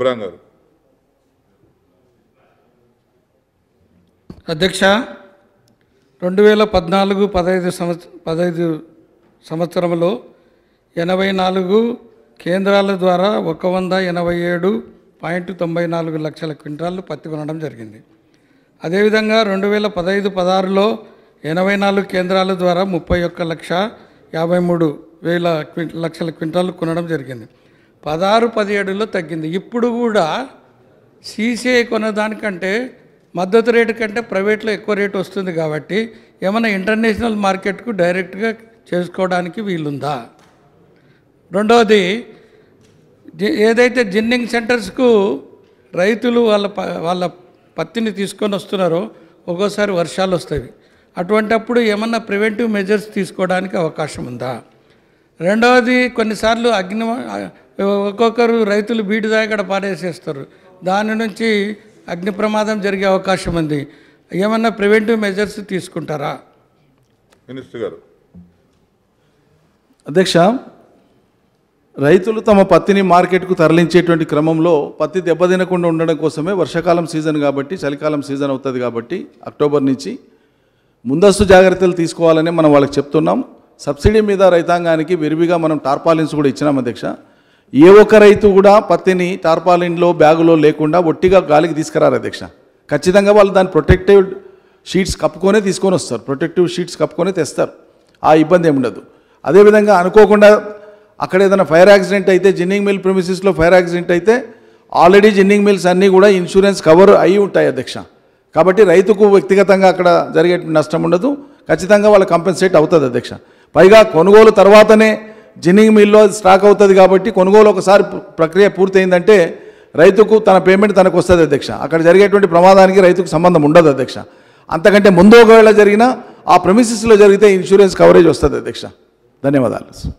సుబ్రహ్మ గారు అధ్యక్ష రెండు వేల పద్నాలుగు పదహైదు సంవత్స పదహైదు సంవత్సరంలో ఎనభై నాలుగు కేంద్రాల ద్వారా ఒక వంద ఎనభై ఏడు పాయింట్ తొంభై నాలుగు లక్షల క్వింటాలు పత్తి కొనడం జరిగింది అదేవిధంగా రెండు వేల పదహైదు పదహారులో ఎనభై నాలుగు కేంద్రాల ద్వారా ముప్పై ఒక్క లక్ష యాభై మూడు వేల లక్షల క్వింటాళ్ళు కొనడం జరిగింది పదహారు పదిహేడులో తగ్గింది ఇప్పుడు కూడా సీసీఐ కొన్నదానికంటే మద్దతు రేటు కంటే ప్రైవేట్లో ఎక్కువ రేటు వస్తుంది కాబట్టి ఏమైనా ఇంటర్నేషనల్ మార్కెట్కు డైరెక్ట్గా చేసుకోవడానికి వీలుందా రెండవది ఏదైతే జిన్నింగ్ సెంటర్స్కు రైతులు వాళ్ళ వాళ్ళ పత్తిని తీసుకొని వస్తున్నారో ఒక్కోసారి వర్షాలు వస్తాయి అటువంటప్పుడు ఏమన్నా ప్రివెంటివ్ మెజర్స్ తీసుకోవడానికి అవకాశం ఉందా రెండవది కొన్నిసార్లు అగ్ని ఒక్కొక్కరు రైతులు బీటి దాకా పారేసేస్తారు దాని నుంచి అగ్ని ప్రమాదం జరిగే అవకాశం ఉంది ఏమన్నా ప్రివెంటివ్ మెజర్స్ తీసుకుంటారా మినిస్టర్ గారు అధ్యక్ష రైతులు తమ పత్తిని మార్కెట్కు తరలించేటువంటి క్రమంలో పత్తి దెబ్బతినకుండా ఉండడం కోసమే వర్షాకాలం సీజన్ కాబట్టి చలికాలం సీజన్ అవుతుంది కాబట్టి అక్టోబర్ నుంచి ముందస్తు జాగ్రత్తలు తీసుకోవాలని మనం వాళ్ళకి చెప్తున్నాం సబ్సిడీ మీద రైతాంగానికి విరివిగా మనం టార్పాలిన్స్ కూడా ఇచ్చినాం అధ్యక్ష ఏ ఒక్క రైతు కూడా పత్తిని టార్పాలిన్లో బ్యాగులో లేకుండా ఒట్టిగా గాలికి తీసుకురారు అధ్యక్ష ఖచ్చితంగా వాళ్ళు దాని ప్రొటెక్టివ్ షీట్స్ కప్పుకొనే తీసుకొని వస్తారు ప్రొటెక్టివ్ షీట్స్ కప్పుకొని తెస్తారు ఆ ఇబ్బంది ఏమి ఉండదు అదేవిధంగా అనుకోకుండా అక్కడ ఏదైనా ఫైర్ యాక్సిడెంట్ అయితే జిన్నింగ్ మిల్ ప్రిమిసిస్లో ఫైర్ యాక్సిడెంట్ అయితే ఆల్రెడీ జిన్నింగ్ మిల్స్ అన్నీ కూడా ఇన్సూరెన్స్ కవర్ అయి ఉంటాయి అధ్యక్ష కాబట్టి రైతుకు వ్యక్తిగతంగా అక్కడ జరిగే నష్టం ఉండదు ఖచ్చితంగా వాళ్ళు కంపెన్సేట్ అవుతుంది అధ్యక్ష పైగా కొనుగోలు తర్వాతనే జిన్నింగ్ మిల్లో స్టాక్ అవుతుంది కాబట్టి కొనుగోలు ఒకసారి ప్రక్రియ పూర్తయిందంటే రైతుకు తన పేమెంట్ తనకు వస్తుంది అధ్యక్ష అక్కడ జరిగేటువంటి ప్రమాదానికి రైతుకు సంబంధం ఉండదు అధ్యక్ష అంతకంటే ముందు ఒకవేళ జరిగినా ఆ ప్రమిసెస్లో జరిగితే ఇన్సూరెన్స్ కవరేజ్ వస్తుంది అధ్యక్ష ధన్యవాదాలు